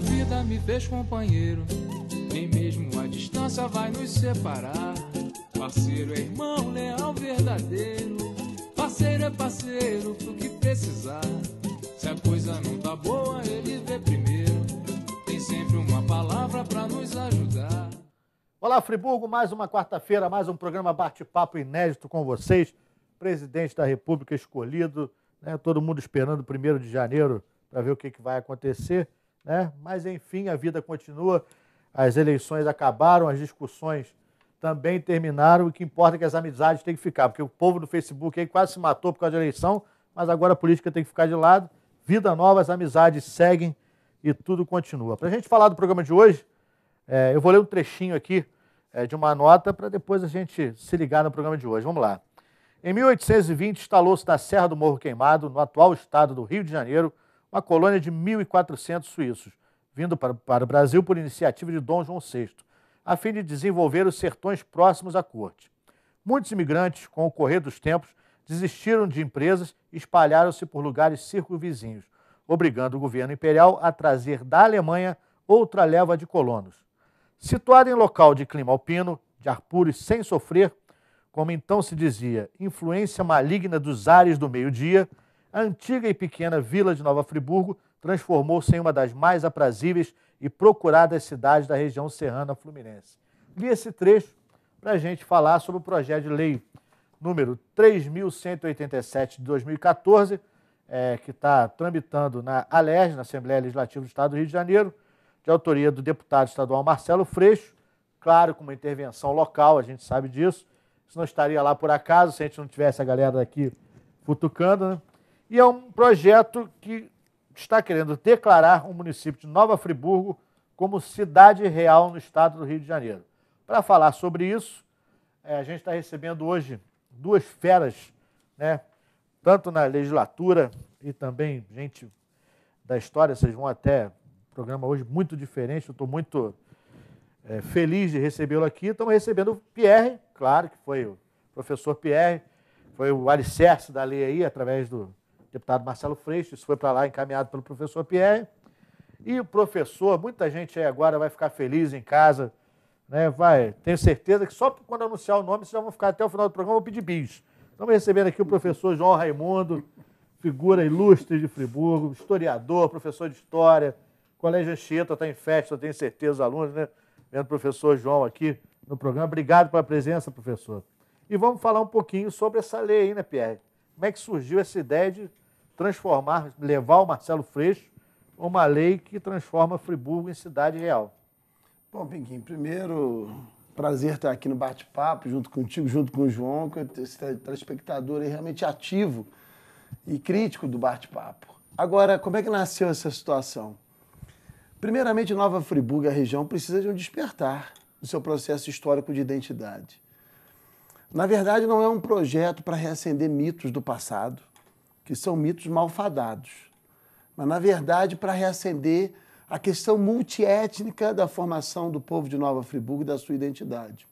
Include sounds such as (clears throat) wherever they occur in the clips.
vida me fez companheiro, nem mesmo a distância vai nos separar. Parceiro é irmão, leal verdadeiro. Parceiro é parceiro pro que precisar. Se a coisa não tá boa, ele vê primeiro. Tem sempre uma palavra para nos ajudar. Olá, Friburgo, mais uma quarta-feira, mais um programa bate-papo inédito com vocês. Presidente da República escolhido, né? todo mundo esperando o primeiro de janeiro para ver o que, que vai acontecer. Né? Mas, enfim, a vida continua, as eleições acabaram, as discussões também terminaram. O que importa é que as amizades têm que ficar, porque o povo do Facebook aí quase se matou por causa da eleição, mas agora a política tem que ficar de lado. Vida nova, as amizades seguem e tudo continua. Para a gente falar do programa de hoje, é, eu vou ler um trechinho aqui é, de uma nota para depois a gente se ligar no programa de hoje. Vamos lá. Em 1820, instalou-se na Serra do Morro Queimado, no atual estado do Rio de Janeiro, uma colônia de 1.400 suíços, vindo para, para o Brasil por iniciativa de Dom João VI, a fim de desenvolver os sertões próximos à corte. Muitos imigrantes, com o correr dos tempos, desistiram de empresas e espalharam-se por lugares circunvizinhos, obrigando o governo imperial a trazer da Alemanha outra leva de colonos. Situado em local de clima alpino, de ar puro e sem sofrer, como então se dizia, influência maligna dos ares do meio-dia, a antiga e pequena vila de Nova Friburgo transformou-se em uma das mais aprazíveis e procuradas cidades da região serrana fluminense. Li esse trecho para a gente falar sobre o projeto de lei número 3.187 de 2014, é, que está tramitando na ALERJ, na Assembleia Legislativa do Estado do Rio de Janeiro, de autoria do deputado estadual Marcelo Freixo, claro, com uma intervenção local, a gente sabe disso. Isso não estaria lá por acaso se a gente não tivesse a galera daqui futucando, né? E é um projeto que está querendo declarar o município de Nova Friburgo como cidade real no estado do Rio de Janeiro. Para falar sobre isso, eh, a gente está recebendo hoje duas feras, né? tanto na legislatura e também gente da história. Vocês vão até programa hoje muito diferente. Eu estou muito é, feliz de recebê-lo aqui. Estamos recebendo o Pierre, claro que foi o professor Pierre, foi o alicerce da lei aí, através do deputado Marcelo Freixo, isso foi para lá encaminhado pelo professor Pierre. E o professor, muita gente aí agora vai ficar feliz em casa, né? Vai, tenho certeza que só quando anunciar o nome vocês já vão ficar até o final do programa vou pedir bis. Estamos recebendo aqui o professor João Raimundo, figura ilustre de Friburgo, historiador, professor de história. Colégio Anchieta está em festa, tenho certeza, os alunos, né? Vendo o professor João aqui no programa. Obrigado pela presença, professor. E vamos falar um pouquinho sobre essa lei aí, né, Pierre? Como é que surgiu essa ideia de transformar, levar o Marcelo Freixo uma lei que transforma Friburgo em cidade real. Bom, Pinguim, primeiro, prazer estar aqui no bate-papo, junto contigo, junto com o João, que é esse telespectador realmente ativo e crítico do bate-papo. Agora, como é que nasceu essa situação? Primeiramente, Nova Friburgo, a região, precisa de um despertar no seu processo histórico de identidade. Na verdade, não é um projeto para reacender mitos do passado, que são mitos malfadados, mas, na verdade, para reacender a questão multiétnica da formação do povo de Nova Friburgo e da sua identidade.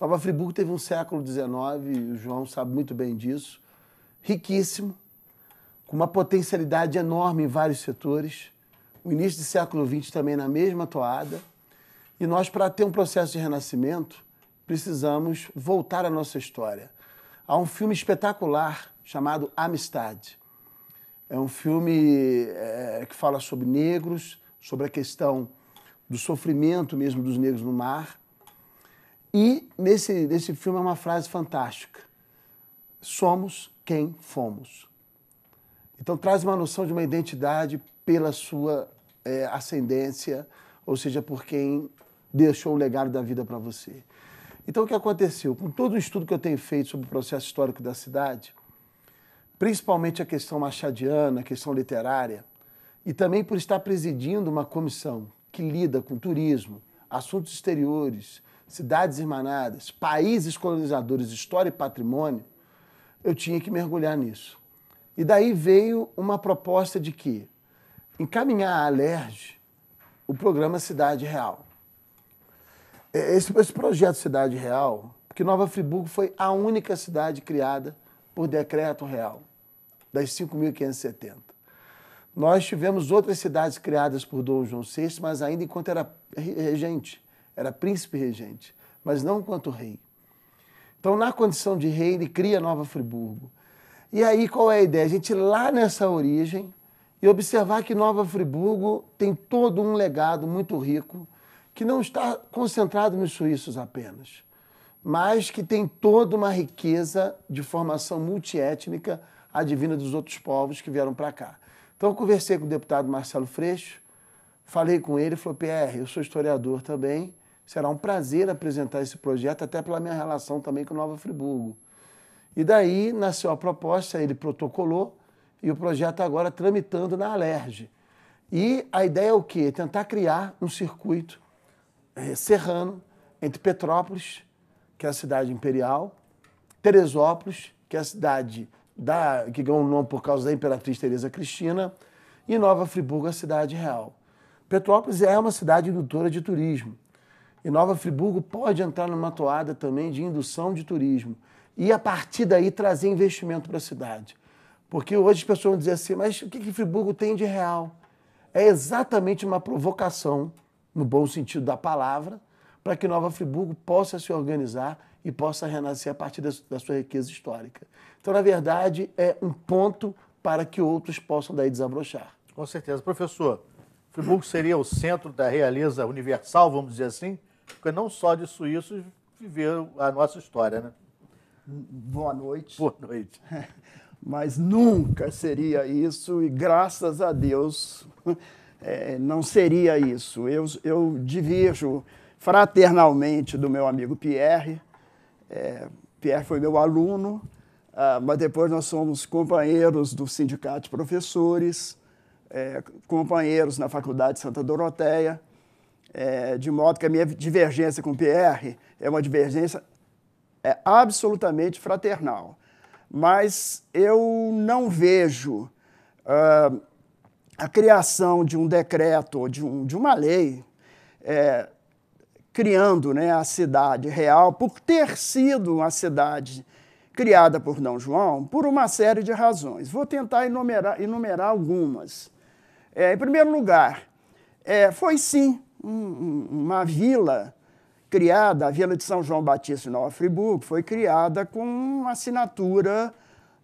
Nova Friburgo teve um século XIX, o João sabe muito bem disso, riquíssimo, com uma potencialidade enorme em vários setores, o início do século XX também na mesma toada, e nós, para ter um processo de renascimento, precisamos voltar à nossa história, Há um filme espetacular chamado Amistade. É um filme é, que fala sobre negros, sobre a questão do sofrimento mesmo dos negros no mar. E nesse, nesse filme é uma frase fantástica: Somos quem fomos. Então traz uma noção de uma identidade pela sua é, ascendência, ou seja, por quem deixou o legado da vida para você. Então, o que aconteceu? Com todo o estudo que eu tenho feito sobre o processo histórico da cidade, principalmente a questão machadiana, a questão literária, e também por estar presidindo uma comissão que lida com turismo, assuntos exteriores, cidades irmanadas, países colonizadores, história e patrimônio, eu tinha que mergulhar nisso. E daí veio uma proposta de que encaminhar a Alerj o programa Cidade Real. É, esse, esse projeto Cidade Real, porque Nova Friburgo foi a única cidade criada por decreto real, das 5.570. Nós tivemos outras cidades criadas por Dom João VI, mas ainda enquanto era regente, era príncipe regente, mas não enquanto rei. Então, na condição de rei, ele cria Nova Friburgo. E aí, qual é a ideia? A gente ir lá nessa origem e observar que Nova Friburgo tem todo um legado muito rico que não está concentrado nos suíços apenas, mas que tem toda uma riqueza de formação multiétnica advinda dos outros povos que vieram para cá. Então eu conversei com o deputado Marcelo Freixo, falei com ele, falou, Pierre, eu sou historiador também, será um prazer apresentar esse projeto, até pela minha relação também com Nova Friburgo. E daí nasceu a proposta, ele protocolou, e o projeto agora tramitando na Alerj. E a ideia é o quê? Tentar criar um circuito eh, serrano, entre Petrópolis, que é a cidade imperial, Teresópolis, que é a cidade da, que ganhou o nome por causa da imperatriz Teresa Cristina, e Nova Friburgo, a cidade real. Petrópolis é uma cidade indutora de turismo. E Nova Friburgo pode entrar numa toada também de indução de turismo. E a partir daí trazer investimento para a cidade. Porque hoje as pessoas vão dizer assim: mas o que, que Friburgo tem de real? É exatamente uma provocação no bom sentido da palavra, para que Nova Friburgo possa se organizar e possa renascer a partir da sua riqueza histórica. Então, na verdade, é um ponto para que outros possam daí desabrochar. Com certeza. Professor, Friburgo seria o centro da realeza universal, vamos dizer assim, porque não só de suíços viveram a nossa história, né? Boa noite. Boa noite. (laughs) Mas nunca seria isso, e graças a Deus é, não seria isso. Eu, eu divirjo fraternalmente do meu amigo Pierre. É, Pierre foi meu aluno, ah, mas depois nós somos companheiros do Sindicato de Professores, é, companheiros na Faculdade Santa Doroteia, é, de modo que a minha divergência com Pierre é uma divergência é, absolutamente fraternal. Mas eu não vejo. Ah, a criação de um decreto ou de, um, de uma lei é, criando né, a cidade real, por ter sido uma cidade criada por Dom João, por uma série de razões. Vou tentar enumerar, enumerar algumas. É, em primeiro lugar, é, foi sim um, uma vila criada, a Vila de São João Batista em Nova Friburgo, foi criada com uma assinatura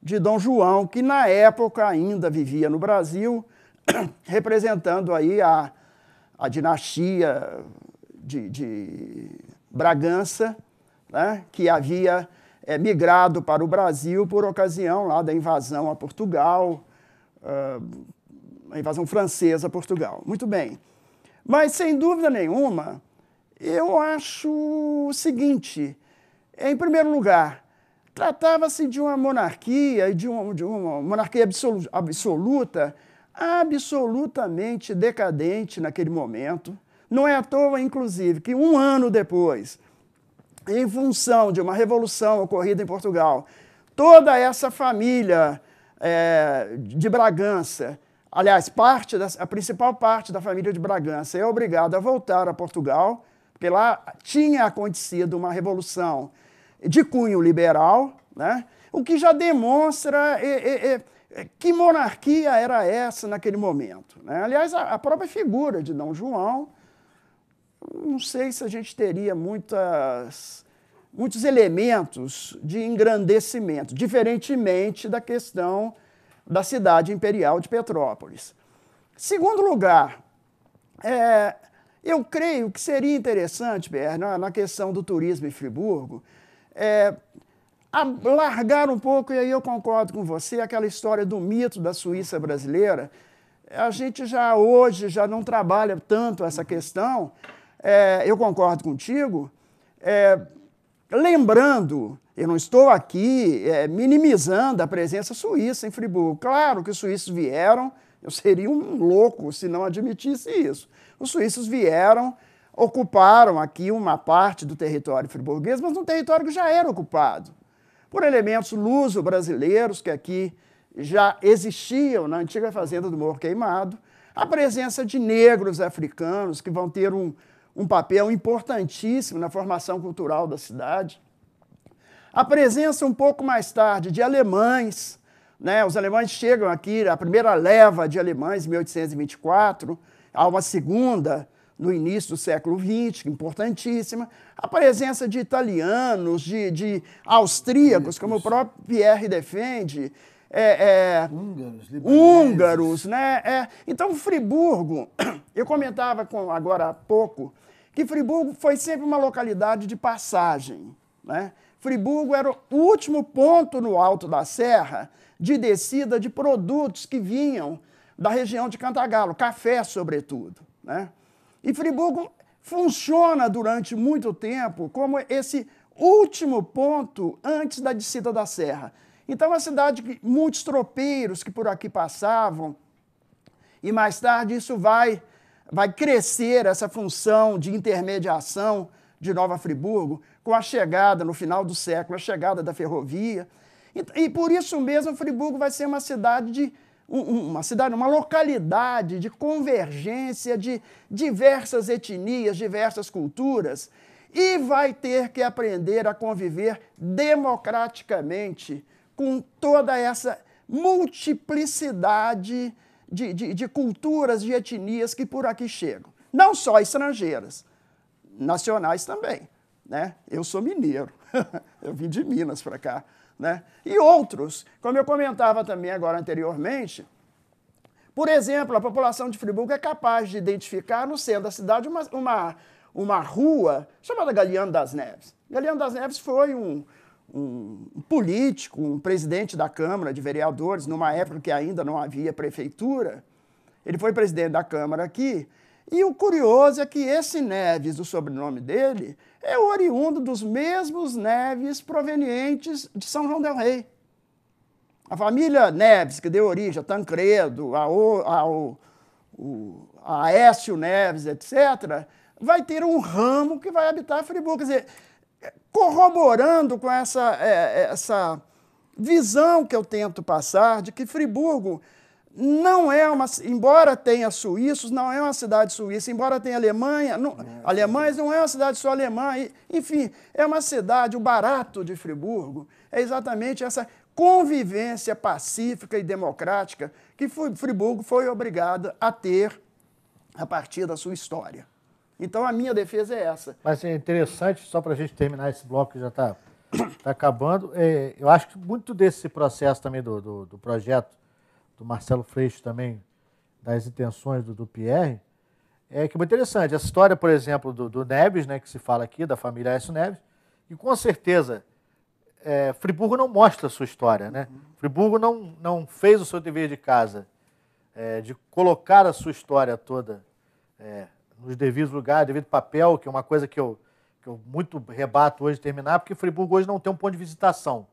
de Dom João, que na época ainda vivia no Brasil, (coughs) representando aí a, a dinastia de, de Bragança, né, que havia é, migrado para o Brasil por ocasião lá da invasão a Portugal, uh, a invasão francesa a Portugal. Muito bem. Mas, sem dúvida nenhuma, eu acho o seguinte: em primeiro lugar, tratava-se de uma monarquia, de, de uma monarquia absoluta absolutamente decadente naquele momento. Não é à toa, inclusive, que um ano depois, em função de uma revolução ocorrida em Portugal, toda essa família é, de Bragança, aliás, parte da, a principal parte da família de Bragança é obrigada a voltar a Portugal, porque lá tinha acontecido uma revolução de cunho liberal, né? o que já demonstra. É, é, é, que monarquia era essa naquele momento? Né? Aliás, a, a própria figura de Dom João, não sei se a gente teria muitas, muitos elementos de engrandecimento, diferentemente da questão da cidade imperial de Petrópolis. Segundo lugar, é, eu creio que seria interessante, Berna, na, na questão do turismo em Friburgo, é, largar um pouco, e aí eu concordo com você, aquela história do mito da Suíça brasileira. A gente já hoje já não trabalha tanto essa questão, é, eu concordo contigo. É, lembrando, eu não estou aqui é, minimizando a presença suíça em Friburgo. Claro que os suíços vieram, eu seria um louco se não admitisse isso. Os suíços vieram, ocuparam aqui uma parte do território friburguês, mas um território que já era ocupado por elementos luso-brasileiros que aqui já existiam na antiga fazenda do Morro Queimado, a presença de negros africanos que vão ter um, um papel importantíssimo na formação cultural da cidade. A presença um pouco mais tarde de alemães, né? os alemães chegam aqui, a primeira leva de alemães, em 1824, há uma segunda no início do século XX, importantíssima, a presença de italianos, de, de austríacos, como o próprio Pierre defende, é, é, húngaros, húngaros, né? É. Então, Friburgo, (clears throat) eu comentava com, agora há pouco que Friburgo foi sempre uma localidade de passagem, né? Friburgo era o último ponto no alto da serra de descida de produtos que vinham da região de Cantagalo, café sobretudo, né? E Friburgo funciona durante muito tempo como esse último ponto antes da descida da serra. Então, uma cidade que muitos tropeiros que por aqui passavam, e mais tarde isso vai, vai crescer, essa função de intermediação de Nova Friburgo, com a chegada, no final do século, a chegada da ferrovia. E, e por isso mesmo, Friburgo vai ser uma cidade de uma cidade, uma localidade de convergência de diversas etnias, diversas culturas, e vai ter que aprender a conviver democraticamente com toda essa multiplicidade de, de, de culturas, de etnias que por aqui chegam. Não só estrangeiras, nacionais também. Né? Eu sou mineiro, (laughs) eu vim de Minas para cá. Né? E outros, como eu comentava também agora anteriormente, por exemplo, a população de Friburgo é capaz de identificar no centro da cidade uma, uma, uma rua chamada Galeano das Neves. Galeano das Neves foi um, um político, um presidente da Câmara de Vereadores, numa época que ainda não havia prefeitura. Ele foi presidente da Câmara aqui, e o curioso é que esse Neves, o sobrenome dele, é oriundo dos mesmos Neves provenientes de São João del Rei. A família Neves, que deu origem a Tancredo, a Aécio Neves, etc., vai ter um ramo que vai habitar Friburgo. Quer dizer, corroborando com essa, é, é, essa visão que eu tento passar de que Friburgo não é uma, embora tenha suíços, não é uma cidade suíça, embora tenha Alemanha, não, é. alemães não é uma cidade só alemã, e, enfim, é uma cidade, o barato de Friburgo é exatamente essa convivência pacífica e democrática que Friburgo foi obrigado a ter a partir da sua história. Então a minha defesa é essa. Mas assim, é interessante, só para a gente terminar esse bloco que já está tá acabando, é, eu acho que muito desse processo também do, do, do projeto do Marcelo Freixo também, das intenções do, do Pierre, é que é muito interessante. Essa história, por exemplo, do, do, Neves, né, que se fala aqui, da família S. Neves, e com certeza é, Friburgo não mostra a sua história. Né? Uhum. Friburgo não, não fez o seu dever de casa, é, de colocar a sua história toda é, nos devidos lugares, devido papel, que é uma coisa que eu, que eu muito rebato hoje terminar, porque Friburgo hoje não tem um ponto de visitação.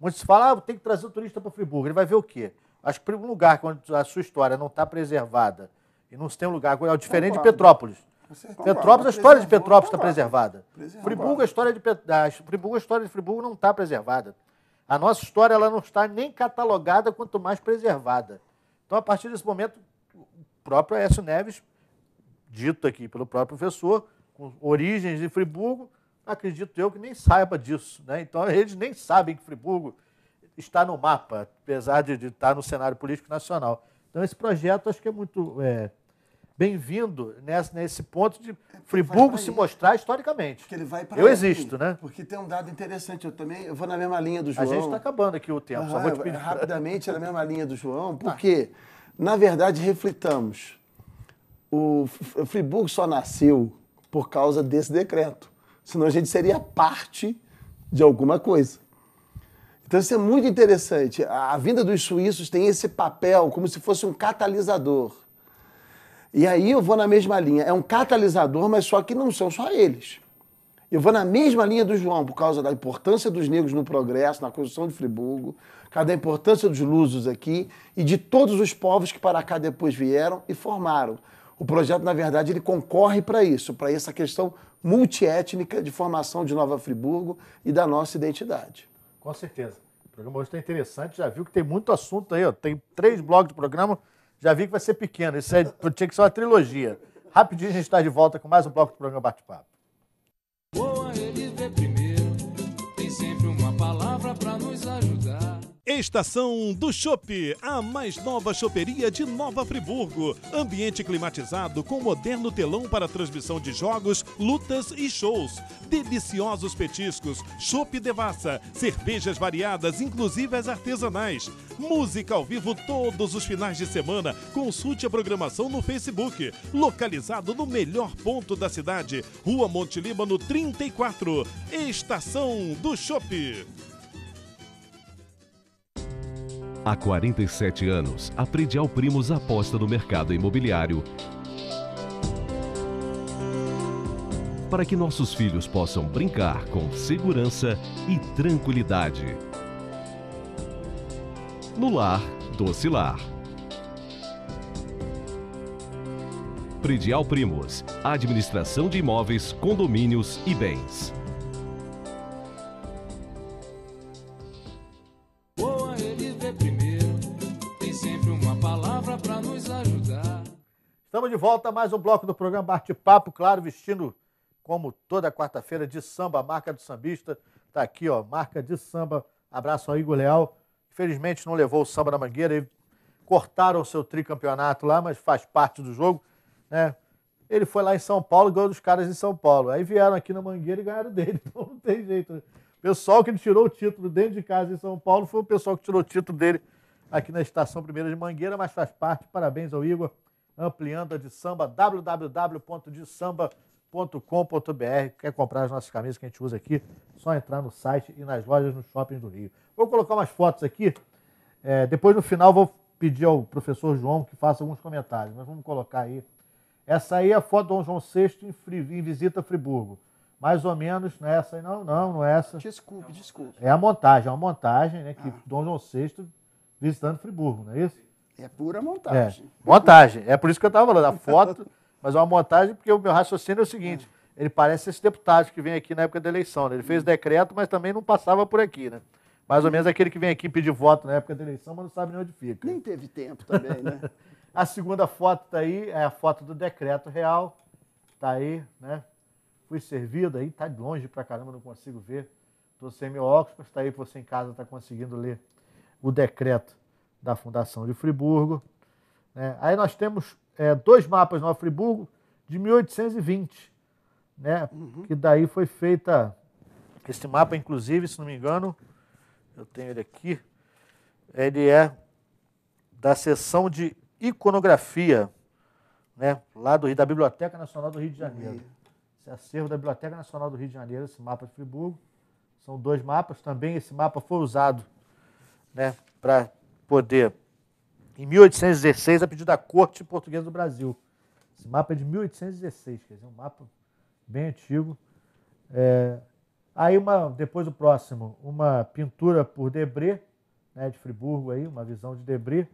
Muitos falam, ah, tem que trazer o turista para Friburgo. Ele vai ver o quê? Acho que um lugar onde a sua história não está preservada e não se tem um lugar, é diferente Concordo. de Petrópolis. Petrópolis, a história de Petrópolis está preservada. Friburgo, a história de Friburgo, a história de Friburgo não está preservada. A nossa história ela não está nem catalogada, quanto mais preservada. Então, a partir desse momento, o próprio Aécio Neves, dito aqui pelo próprio professor, com origens de Friburgo, acredito eu que nem saiba disso. Né? Então, eles nem sabem que Friburgo está no mapa, apesar de, estar no cenário político nacional. Então, esse projeto acho que é muito é, bem-vindo nesse, nesse ponto de é, Friburgo se mostrar historicamente. Porque ele vai para Eu aí, existo, né? Porque tem um dado interessante, eu também eu vou na mesma linha do João. A gente está acabando aqui o tempo, ah, só vou te pedir. Rapidamente, é na mesma linha do João, tá. porque, na verdade, reflitamos. O Friburgo só nasceu por causa desse decreto. Senão a gente seria parte de alguma coisa. Então isso é muito interessante. A, a vinda dos suíços tem esse papel como se fosse um catalisador. E aí eu vou na mesma linha. É um catalisador, mas só que não são só eles. Eu vou na mesma linha do João, por causa da importância dos negros no progresso, na construção de Friburgo, por causa da importância dos lusos aqui e de todos os povos que para cá depois vieram e formaram. O projeto, na verdade, ele concorre para isso, para essa questão multiétnica de formação de Nova Friburgo e da nossa identidade. Com certeza. O programa hoje está interessante, já viu que tem muito assunto aí, ó. Tem três blocos de programa, já vi que vai ser pequeno. Isso é, tinha que ser uma trilogia. Rapidinho a gente está de volta com mais um bloco do programa Bate-Papo. Estação do Chopp, a mais nova choperia de Nova Friburgo. Ambiente climatizado com moderno telão para transmissão de jogos, lutas e shows. Deliciosos petiscos, chopp devassa, cervejas variadas, inclusive as artesanais. Música ao vivo todos os finais de semana. Consulte a programação no Facebook. Localizado no melhor ponto da cidade, Rua Monte Líbano 34. Estação do Chopp. Há 47 anos, a Predial Primos aposta no mercado imobiliário para que nossos filhos possam brincar com segurança e tranquilidade. No lar, doce lar. Predial Primos, administração de imóveis, condomínios e bens. volta mais um bloco do programa Bate-Papo, claro, vestindo como toda quarta-feira de samba, a marca do sambista. está aqui, ó, marca de samba. Abraço ao Igor Leal. Infelizmente não levou o samba na mangueira e cortaram o seu tricampeonato lá, mas faz parte do jogo, né? Ele foi lá em São Paulo, ganhou dos caras em São Paulo. Aí vieram aqui na Mangueira e ganharam dele. (laughs) Então não tem jeito. Né? O pessoal que ele tirou o título dentro de casa em São Paulo foi o pessoal que tirou o título dele aqui na Estação Primeira de Mangueira, mas faz parte. Parabéns ao Igor ampliando a de samba, www.dissamba.com.br. Quer comprar as nossas camisas que a gente usa aqui? Só entrar no site e nas lojas no shopping do Rio. Vou colocar umas fotos aqui. É, depois no final vou pedir ao professor João que faça alguns comentários, mas vamos colocar aí. Essa aí é a foto do Dom João VI em, Fri... em visita a Friburgo. Mais ou menos nessa né? aí. Não, não, não é essa. Desculpe, desculpe. É a montagem, é uma montagem, né? Que ah. Dom João VI visitando Friburgo, não é isso? É pura montagem. É. Montagem. É por isso que eu estava falando. A foto, (laughs) mas uma montagem, porque o meu raciocínio é o seguinte: ele parece esse deputado que vem aqui na época da eleição. Né? Ele fez decreto, mas também não passava por aqui, né? Mais ou menos aquele que vem aqui pedir voto na época da eleição, mas não sabe nem onde fica. Nem teve tempo também, né? (laughs) a segunda foto está aí, é a foto do decreto real. Está aí, né? Fui servido aí, está longe pra caramba, não consigo ver. Estou sem meu óculos, está aí, você em casa está conseguindo ler o decreto da fundação de Friburgo. Né? aí nós temos é, dois mapas no Friburgo de 1820, né? Uhum. Que daí foi feita esse mapa, inclusive, se não me engano, eu tenho ele aqui. Ele é da seção de iconografia, né? Lá do da Biblioteca Nacional do Rio de Janeiro. Uhum. Esse acervo da Biblioteca Nacional do Rio de Janeiro, esse mapa de Friburgo. São dois mapas. Também esse mapa foi usado, né? Para poder. Em 1816, a pedido da Corte Portuguesa do Brasil. Esse mapa é de 1816, quer dizer, é um mapa bem antigo. É... Aí, uma, depois o próximo, uma pintura por Debré, né, de Friburgo, aí, uma visão de Debré,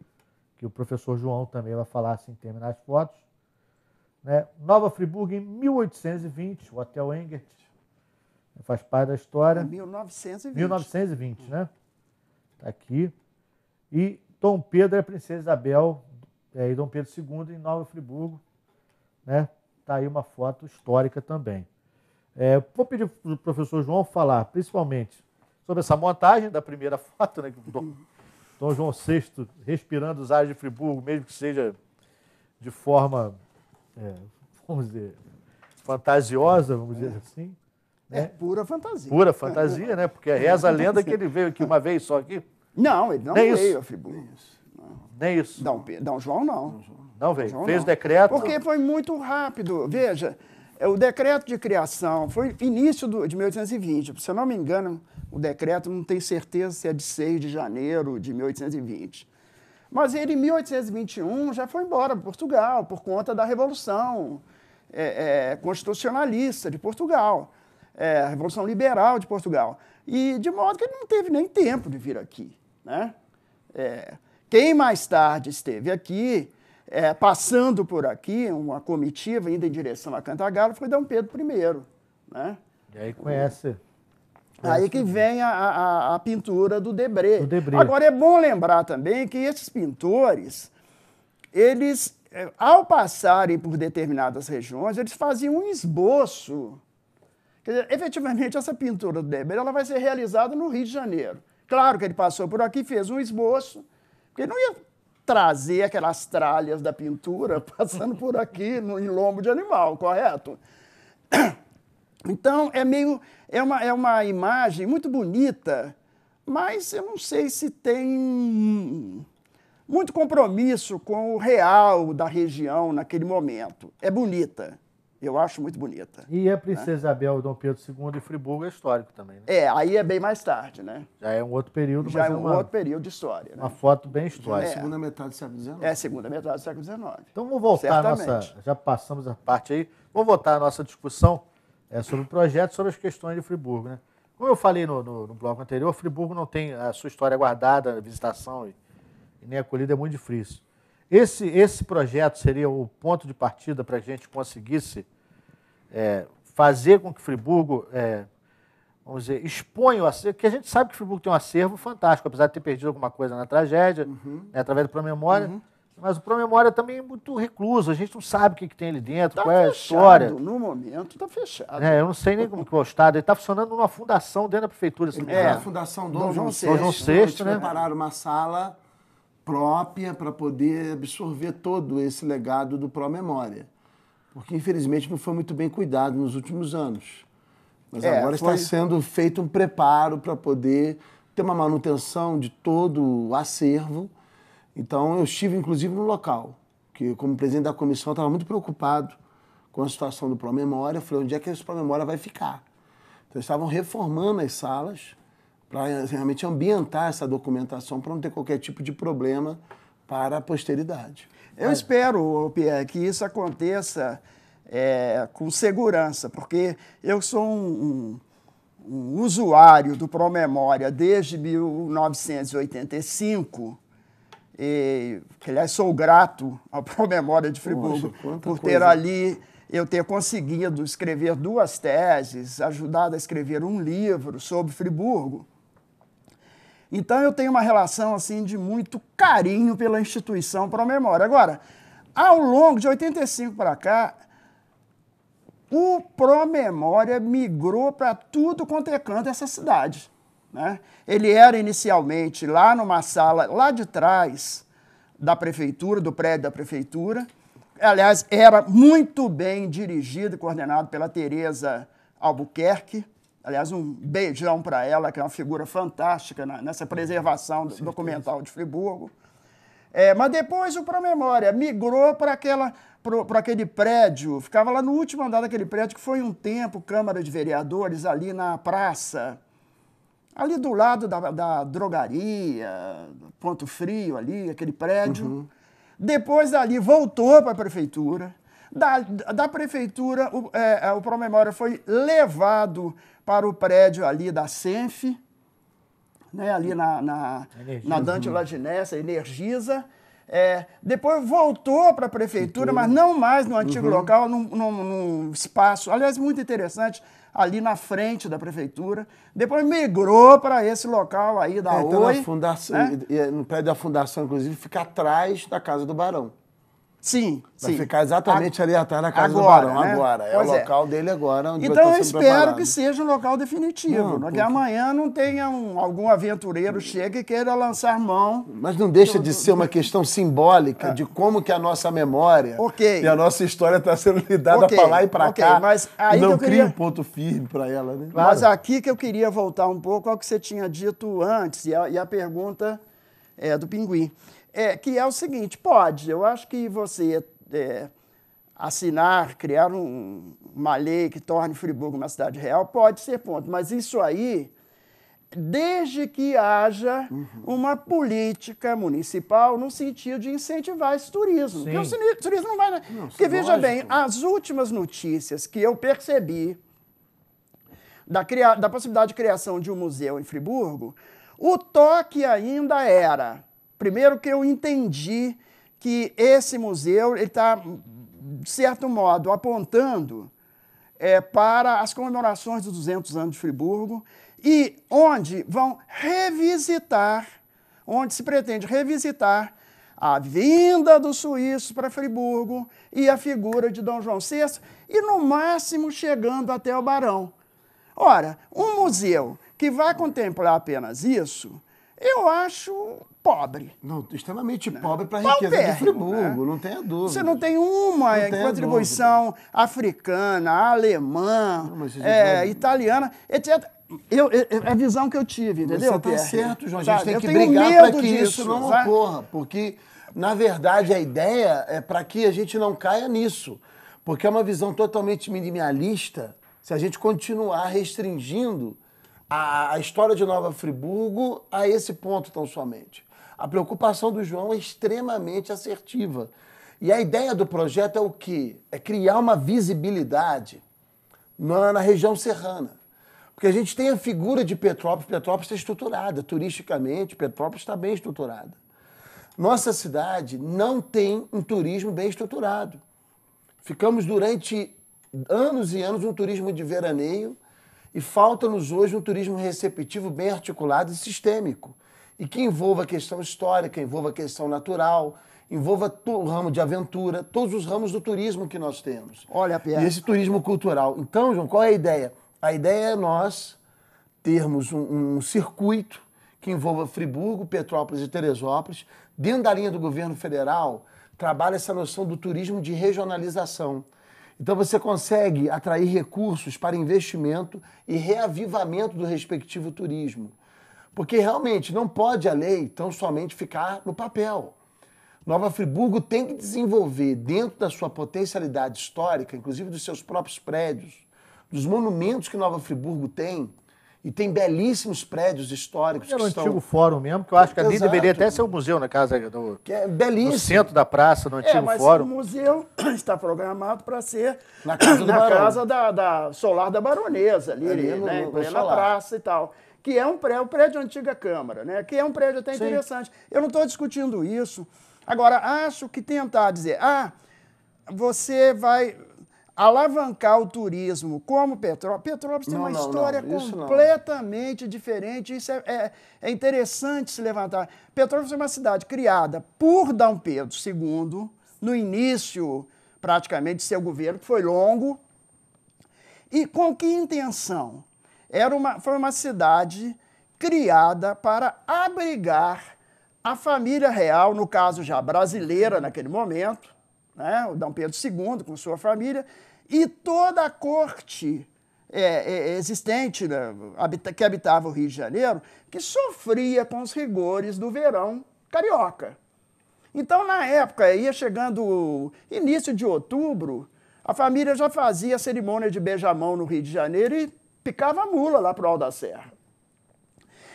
que o professor João também vai falar assim, terminar as fotos. Né? Nova Friburgo, em 1820, o Hotel Engert, né, faz parte da história. É 1920. 1920, né? Tá aqui. E Dom Pedro é a Princesa Isabel é, e Dom Pedro II em Nova Friburgo. Né? Tá aí uma foto histórica também. É, vou pedir para o professor João falar, principalmente, sobre essa montagem da primeira (laughs) foto, né? Dom, Dom João VI respirando os ares de Friburgo, mesmo que seja de forma, é, vamos dizer, fantasiosa, vamos dizer assim. É né? pura fantasia. Pura fantasia, né? Porque reza a lenda que ele veio aqui uma vez só aqui não, ele não veio isso. a Friburgo. Nem isso. Dom, Dom João não. Não veio. João Fez não. decreto. Porque foi muito rápido. Veja, é o decreto de criação foi início do, de 1820. Se eu não me engano, o decreto não tem certeza se é de 6 de janeiro de 1820. Mas ele, em 1821, já foi embora para Portugal por conta da Revolução é, é, Constitucionalista de Portugal, é, Revolução Liberal de Portugal. E de modo que ele não teve nem tempo de vir aqui. Né? É, quem mais tarde esteve aqui, é, passando por aqui, uma comitiva indo em direção a Cantagalo, foi Dom Pedro I. Né? E aí conhece. Aí que vem a, a, a pintura do Debré. Agora, é bom lembrar também que esses pintores, eles, é, ao passarem por determinadas regiões, eles faziam um esboço. Quer dizer, efetivamente, essa pintura do Debré ela vai ser realizada no Rio de Janeiro. Claro que ele passou por aqui, fez um esboço, porque não ia trazer aquelas tralhas da pintura (laughs) passando por aqui no, em lombo de animal, correto? (clears throat) Então é meio é uma, é uma imagem muito bonita, mas eu não sei se tem muito compromisso com o real da região naquele momento. É bonita, eu acho muito bonita. E a é né? Princesa né? Isabel, Dom Pedro II de Friburgo é histórico também, né? É, aí é bem mais tarde, né? Já é um outro período, Já é, é um uma, outro período de história. Né? Uma foto bem histórica. É, segunda metade do século XIX. É, segunda metade do século XIX. Então vamos voltar à nossa... Já passamos a parte aí. Vamos voltar à nossa discussão é, sobre o projeto, sobre as questões de Friburgo, né? Como eu falei no, no, no bloco anterior, Friburgo não tem a sua história guardada, a visitação e, e nem acolhida é muito difícil. Esse, esse projeto seria o ponto de partida para a gente conseguisse é, fazer com que Friburgo, é, vamos dizer, exponha o acervo, porque a gente sabe que Friburgo tem um acervo fantástico, apesar de ter perdido alguma coisa na tragédia, uhum. né, através do Promemória. Uhum. Mas o Promemória também é muito recluso, a gente não sabe o que, que tem ali dentro, tá qual é a história. No momento está fechado. É, eu não sei nem como que é o estado. Ele está funcionando numa fundação dentro da prefeitura. Assim, é, a fundação Dom, Dom João VI. Dom João VI, né? Eles né? prepararam uma sala própria para poder absorver todo esse legado do Promemória porque infelizmente não foi muito bem cuidado nos últimos anos. Mas é, agora foi... está sendo feito um preparo para poder ter uma manutenção de todo o acervo. Então eu estive inclusive no local, que como presidente da comissão estava muito preocupado com a situação do Promemória, falei, onde é que esse Promemória vai ficar? Então estavam reformando as salas para realmente ambientar essa documentação para não ter qualquer tipo de problema para a posteridade. Eu espero, Pierre, que isso aconteça é, com segurança, porque eu sou um, um, um usuário do Promemória desde 1985. E, aliás, sou grato ao Promemória de Friburgo Poxa, por ter coisa. ali eu ter conseguido escrever duas teses, ajudado a escrever um livro sobre Friburgo. Então eu tenho uma relação assim de muito carinho pela instituição para a memória. Agora, ao longo de 85 para cá, o Promemória migrou para tudo quanto é canto dessa cidade. Né? Ele era inicialmente lá numa sala, lá de trás da prefeitura, do prédio da prefeitura. Aliás, era muito bem dirigido e coordenado pela Tereza Albuquerque, Aliás, um beijão para ela, que é uma figura fantástica na, nessa preservação do documental de Friburgo. É, mas depois o Promemória migrou para aquela para aquele prédio, ficava lá no último andar daquele prédio, que foi um tempo Câmara de Vereadores, ali na praça, ali do lado da, da drogaria, Ponto Frio, ali, aquele prédio. Uhum. Depois dali voltou para a prefeitura, da, da prefeitura, o, é, é o Promemória foi levado para o prédio ali da Senf, né, ali na, na, na Dante uhum. Laginessa, Energisa. É, depois voltou para a prefeitura, mas não mais no antigo uhum. local, num, num, num, espaço, aliás, muito interessante, ali na frente da prefeitura. Depois migrou para esse local aí da é, então, Oi. Então fundação, né? no prédio da fundação, inclusive, fica atrás da casa do Barão. Sim, Vai sim. ficar exatamente ali atrás na casa agora, do Barão, né? agora. É o é. local é. dele agora. Onde então eu espero preparado. que seja o local definitivo. Não, é que amanhã não tenha um, algum aventureiro chegue e queira lançar mão. Mas não deixa de ser uma questão simbólica ah. de como que a nossa memória okay. e a nossa história está sendo lidada okay. para lá e para okay. cá. Mas aí não que eu cria queria... um ponto firme para ela. Né? Claro. Mas aqui que eu queria voltar um pouco ao que você tinha dito antes e a, e a pergunta é, do Pinguim. É, que é o seguinte, pode. Eu acho que você é, assinar, criar um, uma lei que torne Friburgo uma cidade real, pode ser ponto. Mas isso aí, desde que haja uhum. uma política municipal no sentido de incentivar esse turismo. Sim. Porque o turismo não vai... Não, Porque, veja lógico. bem, as últimas notícias que eu percebi da, cria... da possibilidade de criação de um museu em Friburgo, o toque ainda era Primeiro que eu entendi que esse museu está, de certo modo, apontando é, para as comemorações dos 200 anos de Friburgo e onde vão revisitar, onde se pretende revisitar a vinda dos suíços para Friburgo e a figura de Dom João VI, e no máximo chegando até o Barão. Ora, um museu que vai contemplar apenas isso, eu acho pobre. Não, extremamente não. pobre para a riqueza de Friburgo, né? não tenha dúvida. Você não tem uma não contribuição africana, alemã, não, é, vai... italiana, etc. Eu, eu, é a visão que eu tive, entendeu? Você está certo, João. A gente tem que brigar para que disso, isso não sabe? ocorra, porque, na verdade, a ideia é para que a gente não caia nisso. Porque é uma visão totalmente minimalista se a gente continuar restringindo a, a história de Nova Friburgo a esse ponto tão somente. A preocupação do João é extremamente assertiva. E a ideia do projeto é o quê? É criar uma visibilidade na, na região serrana. Porque a gente tem a figura de Petrópolis, Petrópolis está estruturada, turisticamente, Petrópolis está bem estruturada. Nossa cidade não tem um turismo bem estruturado. Ficamos durante anos e anos um turismo de veraneio e falta-nos hoje um turismo receptivo bem articulado e sistêmico, e que envolva a questão histórica, envolva a questão natural, envolva o ramo de aventura, todos os ramos do turismo que nós temos. Olha, Pierre. E esse turismo cultural. Então, João, qual é a ideia? A ideia é nós termos um, um circuito que envolva Friburgo, Petrópolis e Teresópolis. Dentro da linha do governo federal, trabalha essa noção do turismo de regionalização. Então você consegue atrair recursos para investimento e reavivamento do respectivo turismo. Porque realmente não pode a lei tão somente ficar no papel. Nova Friburgo tem que desenvolver, dentro da sua potencialidade histórica, inclusive dos seus próprios prédios, dos monumentos que Nova Friburgo tem, e tem belíssimos prédios históricos Era que um estão... antigo fórum mesmo, que eu acho que ali Exato. deveria até ser um museu na casa do... Que é belíssimo. No centro da praça, no é, antigo é, mas fórum. o museu (clears throat) está programado para ser na casa, do (clears throat) na casa da, da, solar da baronesa, ali, ali no, né, no, então, é na praça e tal. Que é um prédio, o prédio antiga Câmara, né? Que é um prédio até interessante. Eu não estou discutindo isso. Agora, acho que tentar dizer, ah, você vai alavancar o turismo como Petrópolis. Petrópolis tem não, uma não, história não, completamente diferente. Isso é, é, é, interessante se levantar. Petrópolis é uma cidade criada por D. Pedro II, no início praticamente de seu governo, que foi longo. E com que intenção? Era uma, foi uma cidade criada para abrigar a família real, no caso já brasileira naquele momento, né, o Dom Pedro II com sua família, e toda a corte é, é, existente né, que habitava o Rio de Janeiro, que sofria com os rigores do verão carioca. Então, na época, ia chegando início de outubro, a família já fazia a cerimônia de beijamão no Rio de Janeiro e picava a mula lá para o da Serra.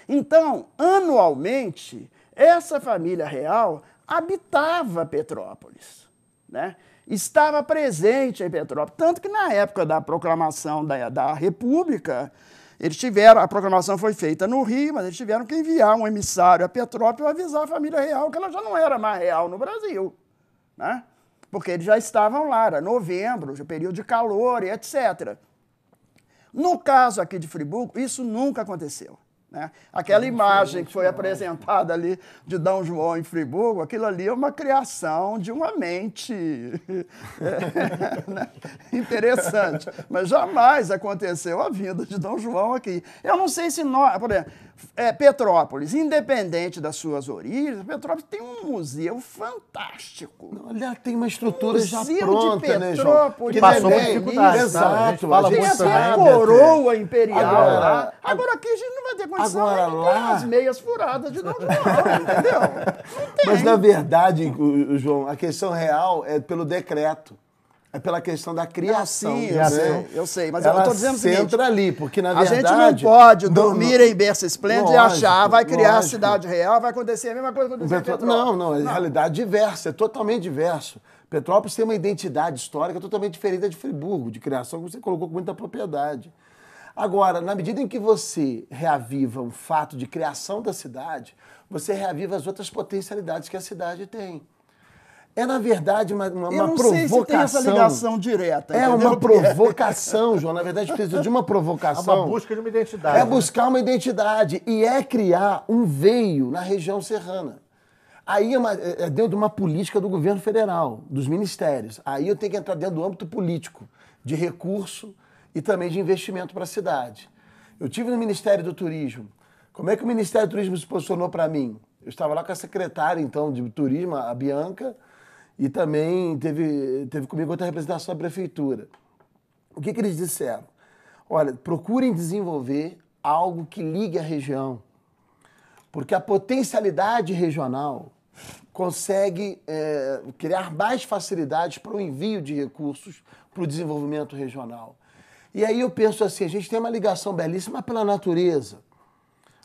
Então, anualmente, essa família real habitava Petrópolis né? estava presente em Petrópolis. Tanto que na época da proclamação da, da República, eles tiveram, a proclamação foi feita no Rio, mas eles tiveram que enviar um emissário a Petrópolis para avisar a família real que ela já não era mais real no Brasil. Né? Porque eles já estavam lá, era novembro, período de calor e etc. No caso aqui de Friburgo, isso nunca aconteceu. Né? Aquela imagem que foi apresentada ali de Dom João em Friburgo, aquilo ali é uma criação de uma mente (laughs) né? interessante. Mas jamais aconteceu a vinda de Dom João aqui. Eu não sei se nós, por exemplo, é, Petrópolis, independente das suas origens, Petrópolis tem um museu fantástico. Olha, tem uma estrutura um já pronta, de Petrópolis, né, João? Que passou né? por dificuldade. Exato. Né? fala tem até a coroa imperial. Agora, lá. agora aqui a gente não vai ter Agora, lá... as meias furadas de novo, (laughs) entendeu? Mas, na verdade, João, a questão real é pelo decreto. É pela questão da criação. Sim, né? eu, né? sei, eu sei, mas Ela eu estou dizendo o seguinte. entra ali, porque na verdade... A gente não pode dormir não, em berço esplêndido e achar, vai criar lógico. a cidade real, vai acontecer a mesma coisa que aconteceu em Petrópolis. Não, não, é realidade diversa, é totalmente diverso. Petrópolis tem uma identidade histórica totalmente diferente da de Friburgo, de criação, que você colocou com muita propriedade. Agora, na medida em que você reaviva um fato de criação da cidade, você reaviva as outras potencialidades que a cidade tem. É, na verdade, uma, uma, uma provocação. Se essa ligação direta. É uma (laughs) provocação, João. Na verdade, precisa de uma provocação. É uma busca de uma identidade. É né? buscar uma identidade. E é criar um veio na região serrana. Aí é, uma, é, é dentro de uma política do governo federal, dos ministérios. Aí eu tenho que entrar dentro do âmbito político, de recurso, e também de investimento para a cidade. Eu tive no Ministério do Turismo. Como é que o Ministério do Turismo se posicionou para mim? Eu estava lá com a secretária, então, de turismo, a Bianca, e também teve, teve comigo outra representação da prefeitura. O que, que eles disseram? Olha, procurem desenvolver algo que ligue a região, porque a potencialidade regional consegue é, criar mais facilidades para o envio de recursos para o desenvolvimento regional. E aí eu penso assim, a gente tem uma ligação belíssima pela natureza.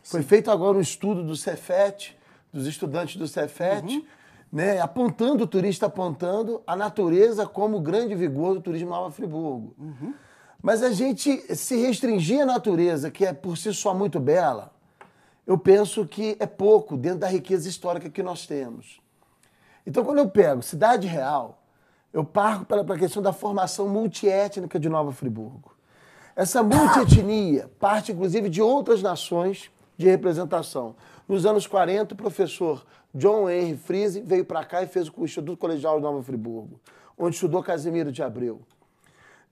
Sim. Foi feito agora um estudo do Cefet, dos estudantes do Cefet, uhum. né, apontando, o turista apontando a natureza como o grande vigor do turismo Nova Friburgo. Uhum. Mas a gente se restringir à natureza, que é por si só muito bela, eu penso que é pouco dentro da riqueza histórica que nós temos. Então, quando eu pego Cidade Real, eu parco para a questão da formação multiétnica de Nova Friburgo. Essa multietnia parte, inclusive, de outras nações de representação. Nos anos 40, o professor John Henry Friese veio para cá e fez o Instituto Colegial de Nova Friburgo, onde estudou Casimiro de Abreu.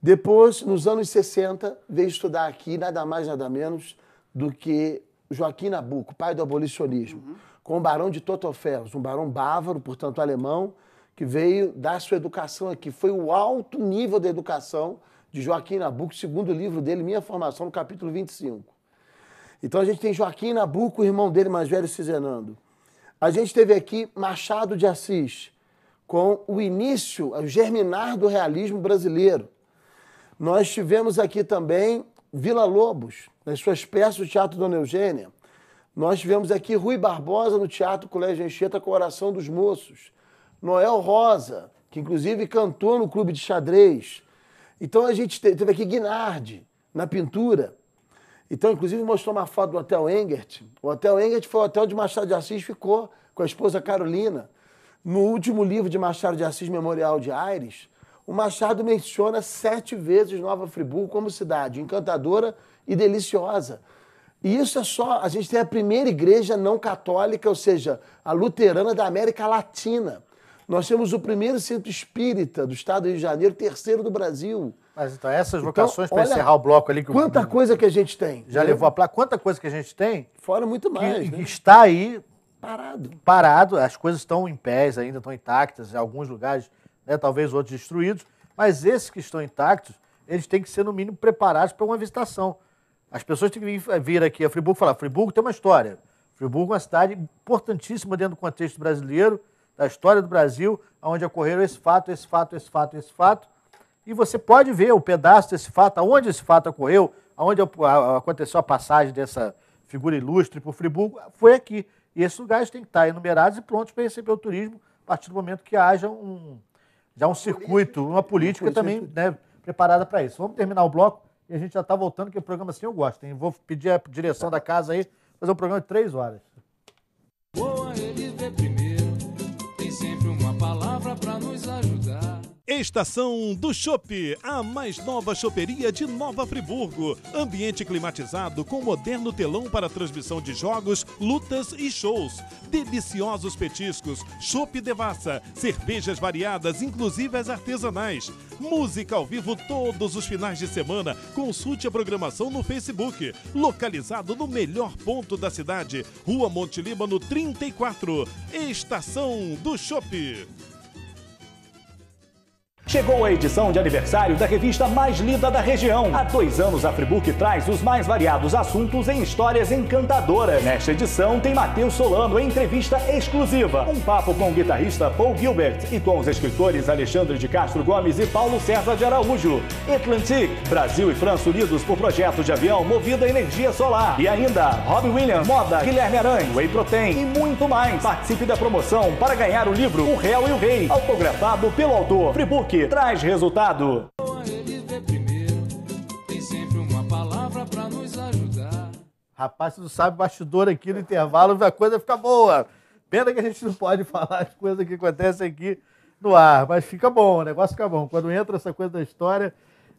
Depois, nos anos 60, veio estudar aqui nada mais, nada menos do que Joaquim Nabuco, pai do abolicionismo, uhum. com o barão de Totoferros, um barão bávaro, portanto alemão, que veio dar sua educação aqui. Foi o alto nível da educação de Joaquim Nabuco, segundo livro dele, Minha Formação, no capítulo 25. Então a gente tem Joaquim Nabuco, o irmão dele mais velho, Cizenando. A gente teve aqui Machado de Assis, com o início, o germinar do realismo brasileiro. Nós tivemos aqui também Vila Lobos, nas suas peças do Teatro Dona Eugênia. Nós tivemos aqui Rui Barbosa no Teatro Colégio Anchieta com Oração dos Moços. Noel Rosa, que inclusive cantou no Clube de Xadrez. Então a gente teve aqui Guinardi na pintura. Então, inclusive, mostrou uma foto do Hotel Engert. O Hotel Engert foi o hotel de Machado de Assis ficou com a esposa Carolina. No último livro de Machado de Assis, Memorial de Aires, o Machado menciona sete vezes Nova Friburgo como cidade encantadora e deliciosa. E isso é só, a gente tem a primeira igreja não católica, ou seja, a luterana da América Latina. Nós temos o primeiro centro espírita do estado do Rio de Janeiro, terceiro do Brasil. Mas então, essas então, vocações então, para encerrar o bloco ali. Que quanta coisa que a gente tem. Já né? levou a placa. Quanta coisa que a gente tem. Fora muito mais. Que, né? Está aí. Parado. Parado. As coisas estão em pés ainda, estão intactas. Em alguns lugares, né, talvez outros destruídos. Mas esses que estão intactos, eles têm que ser, no mínimo, preparados para uma visitação. As pessoas têm que eh, vir aqui a Friburgo e falar: Friburgo tem uma história. Friburgo é uma cidade importantíssima dentro do contexto brasileiro da história do Brasil, onde ocorreram esse fato, esse fato, esse fato, esse fato. E você pode ver o pedaço desse fato, aonde esse fato ocorreu, aonde aconteceu a passagem dessa figura ilustre para o Friburgo, foi aqui. E esses lugares têm que estar enumerados e prontos para receber o turismo a partir do momento que haja um, já um circuito, uma política também né, preparada para isso. Vamos terminar o bloco e a gente já está voltando, que o programa assim eu gosto. Hein? Vou pedir a direção da casa aí, fazer um programa de três horas. Estação do Chope, a mais nova choperia de Nova Friburgo. Ambiente climatizado com moderno telão para transmissão de jogos, lutas e shows. Deliciosos petiscos, chope devassa, cervejas variadas, inclusive as artesanais. Música ao vivo todos os finais de semana. Consulte a programação no Facebook. Localizado no melhor ponto da cidade, Rua Monte Líbano 34. Estação do Chope. Chegou a edição de aniversário da revista mais lida da região. Há dois anos, a Fribourg traz os mais variados assuntos em histórias encantadoras. Nesta edição, tem Matheus Solano em entrevista exclusiva. Um papo com o guitarrista Paul Gilbert e com os escritores Alexandre de Castro Gomes e Paulo César de Araújo. Atlantique, Brasil e França unidos por projeto de avião movido a energia solar. E ainda, Rob Williams, Moda, Guilherme Aranho, Whey Protein e muito mais. Participe da promoção para ganhar o livro O Réu e o Rei, autografado pelo autor. Fribourg que traz resultado. Rapaz, você não sabe bastidor aqui no intervalo, a coisa fica boa. Pena que a gente não pode (laughs) falar as coisas que acontecem aqui no ar, mas fica bom, o negócio fica bom. Quando entra essa coisa da história,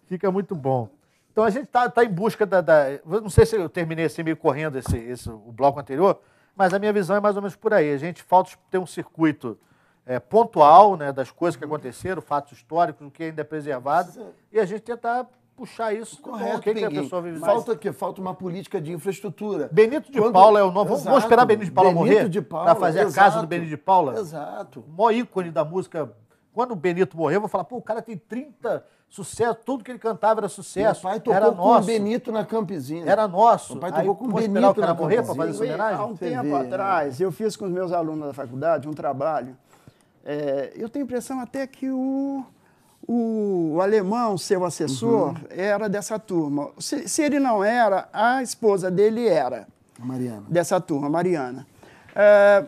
fica muito bom. Então a gente está tá em busca da, da, Não sei se eu terminei assim meio correndo esse, esse, o bloco anterior, mas a minha visão é mais ou menos por aí. A gente falta ter um circuito é, pontual né, das coisas que uhum. aconteceram, fatos históricos, o que ainda é preservado, e a gente tentar puxar isso. Então, Correto, o que, que a pessoa vive mais. Falta que Falta uma política de infraestrutura. Benito de Quando... Paula é o novo. Exato. Vamos esperar Benito de Paula Benito morrer para fazer exato. a casa do Benito de Paula. Exato. O maior ícone da música. Quando o Benito morreu, eu vou falar, pô, o cara tem 30 sucessos, tudo que ele cantava era sucesso. Meu pai tocou era com nosso. o Benito na Campesina. Era nosso. Meu pai tocou Aí, com o Benito o cara morrer para fazer homenagem? Há um tempo atrás, eu fiz com os meus alunos da faculdade um trabalho é, eu tenho a impressão até que o, o alemão, seu assessor, uhum. era dessa turma. Se, se, ele não era, a esposa dele era. A Mariana. Dessa turma, Mariana. É,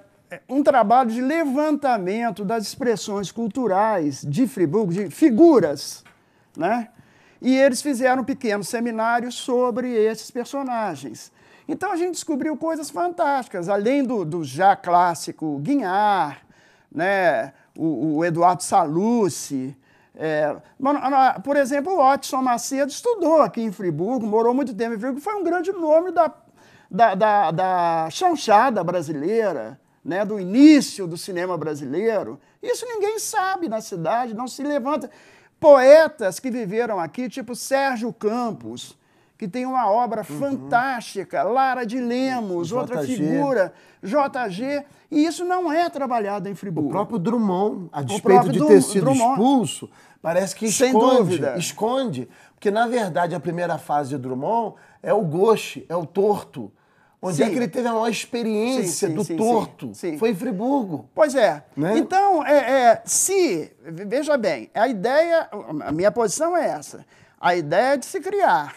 um trabalho de levantamento das expressões culturais de Friburgo, de figuras, né? E eles fizeram um pequeno seminário sobre esses personagens. Então a gente descobriu coisas fantásticas, além do, do já clássico Guinhar, né, o, o Eduardo Salucci. É, ah, por exemplo, o Watson Macedo estudou aqui em Friburgo, morou muito tempo em Friburgo, foi um grande nome da, da, da, da chanchada brasileira, né, do início do cinema brasileiro. Isso ninguém sabe na cidade, não se levanta. Poetas que viveram aqui, tipo Sérgio Campos, que tem uma obra uhum. fantástica, Lara de Lemos, outra figura, JG, e isso não é trabalhado em Friburgo. O próprio Drummond, a despeito de ter sido Drummond, expulso, parece que esconde, Sem dúvida. esconde, porque na verdade a primeira fase de Drummond é o goche, é o torto. Onde é sim. é que ele teve a maior experiência sim, sim, do sim, torto? Foi em Friburgo. Pois é. Né? Então, é, é, se, veja bem, a ideia, a minha posição é essa, a ideia é de se criar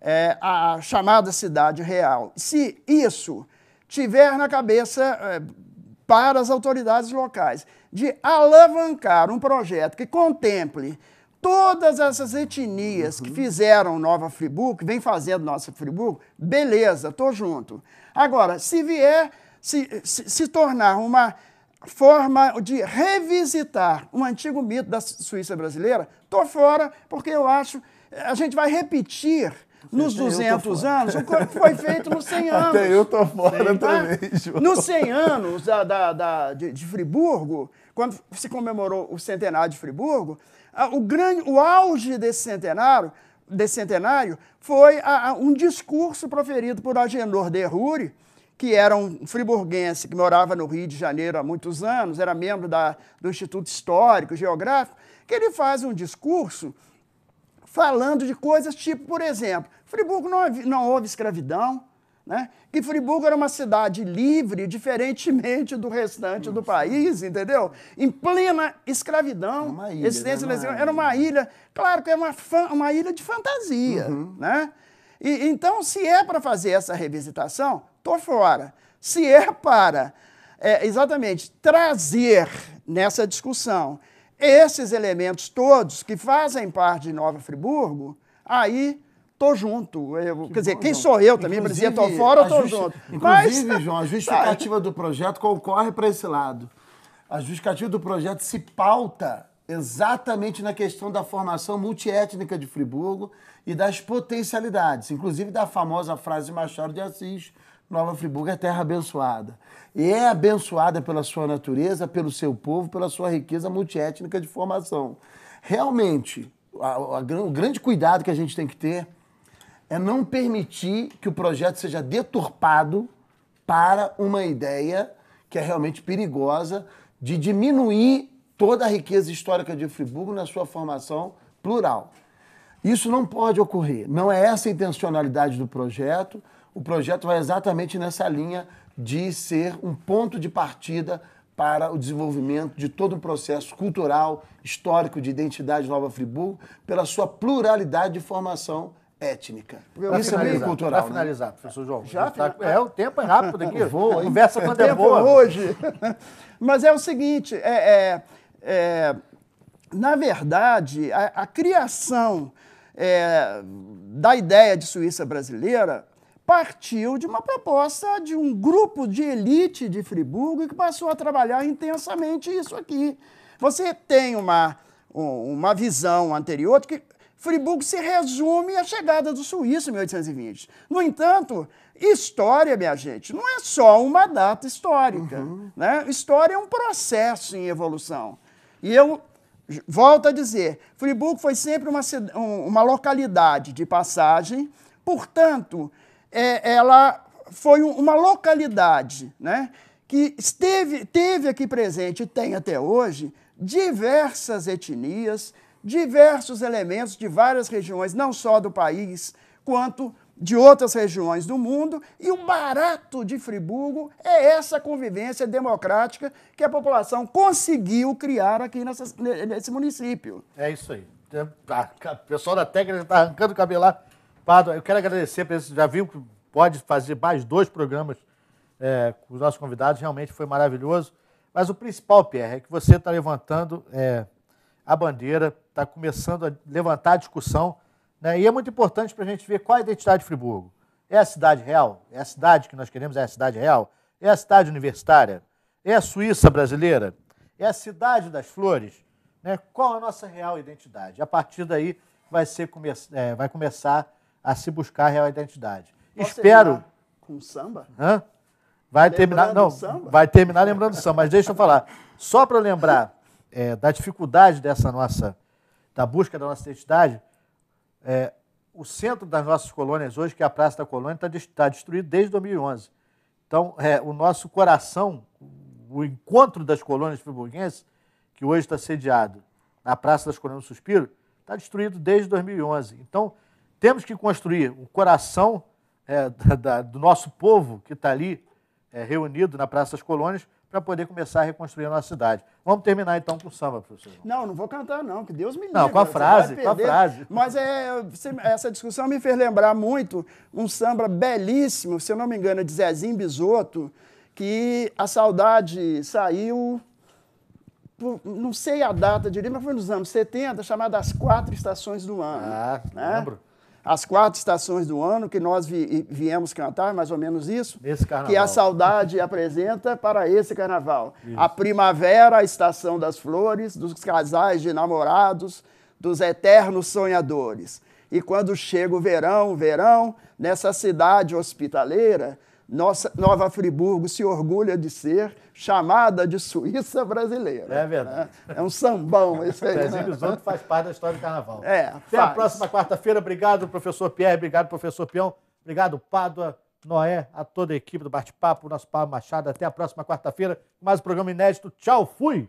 é, a chamada cidade real. Se isso tiver na cabeça é, para as autoridades locais de alavancar um projeto que contemple todas essas etnias uhum. que fizeram Nova Friburgo, que vem fazendo Nossa Friburgo, beleza, tô junto. Agora, se vier se, se, se tornar uma forma de revisitar um antigo mito da Suíça brasileira, tô fora, porque eu acho a gente vai repetir nos 200 anos, o corpo foi feito nos 100 (laughs) anos. Até eu estou fora Sim, também, ah, João. Nos 100 anos da, da, da de, de, Friburgo, quando se comemorou o centenário de Friburgo, a, o, grande, o auge desse centenário, desse centenário foi a, a, um discurso proferido por Agenor de Ruri, que era um friburguense que morava no Rio de Janeiro há muitos anos, era membro da, do Instituto Histórico Geográfico, que ele faz um discurso falando de coisas tipo, por exemplo, Friburgo não, não houve escravidão. Né? Que Friburgo era uma cidade livre, diferentemente do restante Nossa. do país, entendeu? Em plena escravidão, uma ilha, existência uma era uma ilha. Claro que é uma, uma ilha de fantasia, uhum. né? E, então, se é para fazer essa revisitação, tô fora. Se é para, é, exatamente, trazer nessa discussão esses elementos todos que fazem parte de Nova Friburgo, aí tô junto. Eu, que quer dizer, quem sou eu também? Inclusive, para dizer, tô fora ou tô justi... junto. Inclusive, Mas... (laughs) João, a justificativa do projeto concorre para esse lado. A justificativa do projeto se pauta exatamente na questão da formação multiétnica de Friburgo e das potencialidades, inclusive da famosa frase de Machado de Assis, Nova Friburgo é terra abençoada. E é abençoada pela sua natureza, pelo seu povo, pela sua riqueza multiétnica de formação. Realmente, a, a, o grande cuidado que a gente tem que ter é não permitir que o projeto seja deturpado para uma ideia que é realmente perigosa de diminuir toda a riqueza histórica de Friburgo na sua formação plural. Isso não pode ocorrer, não é essa a intencionalidade do projeto. O projeto vai exatamente nessa linha de ser um ponto de partida para o desenvolvimento de todo o processo cultural, histórico, de identidade Nova Friburgo, pela sua pluralidade de formação étnica. Pra Isso é meio cultural. Para finalizar, professor João. Já tá, é, o tempo é rápido aqui. a conversa quando é boa. É hoje. (laughs) Mas é o seguinte, é, é, é na verdade, a, a criação é, da ideia de Suíça brasileira partiu de uma proposta de um grupo de elite de Friburgo que passou a trabalhar intensamente isso aqui. Você tem uma, uma visão anterior que Friburgo se resume à chegada do suíço em 1820. No entanto, história, minha gente, não é só uma data histórica. Uhum. Né? História é um processo em evolução. E eu volto a dizer: Friburgo foi sempre uma, uma localidade de passagem, portanto, é, ela foi uma localidade né, que esteve, teve aqui presente e tem até hoje diversas etnias, diversos elementos de várias regiões, não só do país, quanto de outras regiões do mundo, e o barato de Friburgo é essa convivência democrática que a população conseguiu criar aqui nessa, nesse município. É isso aí. O pessoal da técnica está arrancando o cabelo lá. Pado, eu quero agradecer, já viu que pode fazer mais dois programas é, com os nossos convidados, realmente foi maravilhoso. Mas o principal, Pierre, é que você está levantando é, a bandeira, está começando a levantar a discussão. Né? E é muito importante para a gente ver qual é a identidade de Friburgo. É a cidade real? É a cidade que nós queremos? É a cidade real? É a cidade universitária? É a Suíça brasileira? É a cidade das flores? Né? Qual a nossa real identidade? A partir daí vai, ser, come é, vai começar a se buscar a real identidade. Posso Espero. Com samba? Hã? Vai lembrando terminar, não, samba? vai terminar lembrando samba, mas deixa eu falar. Só para lembrar é, da dificuldade dessa nossa, da busca da nossa identidade, é, o centro das nossas colônias hoje, que é a Praça da Colônia, está tá destruído desde 2011. Então, é, o nosso coração, o encontro das colônias friburguenses, que hoje está sediado na Praça das Colônias do Suspiro, está destruído desde 2011. Então, temos que construir o coração é, da, (laughs) da, do nosso povo que está ali é, reunido na Praça das Colônias para poder começar a reconstruir a nossa cidade. Vamos terminar então com o samba, professor. Não, não vou cantar não, que Deus me livre. Não, com a frase, com a frase. Mas é, essa discussão me fez lembrar muito um samba belíssimo, se eu não me engano, é de Zezinho Bisotto, que a saudade saiu, não sei a data direito, mas foi nos anos 70, chamada As Quatro Estações do Ano. Ah, né? lembro as quatro estações do ano, que nós vi, viemos cantar, mais ou menos isso. Esse carnaval. Que a saudade apresenta para esse carnaval. Isso. A primavera, a estação das flores, dos casais de namorados, dos eternos sonhadores. E quando chega o verão, verão, nessa cidade hospitaleira, nossa, Nova Friburgo se orgulha de ser chamada de Suíça brasileira. É verdade. Né? É um sambão esse aí. Presídio né? faz parte da história do carnaval. É, Até faz. a próxima quarta-feira. Obrigado, professor Pierre. Obrigado, professor Peão. Obrigado, Pádua, Noé, a toda a equipe do Bate-Papo, nosso Pablo Machado. Até a próxima quarta-feira. Mais um programa inédito. Tchau, fui!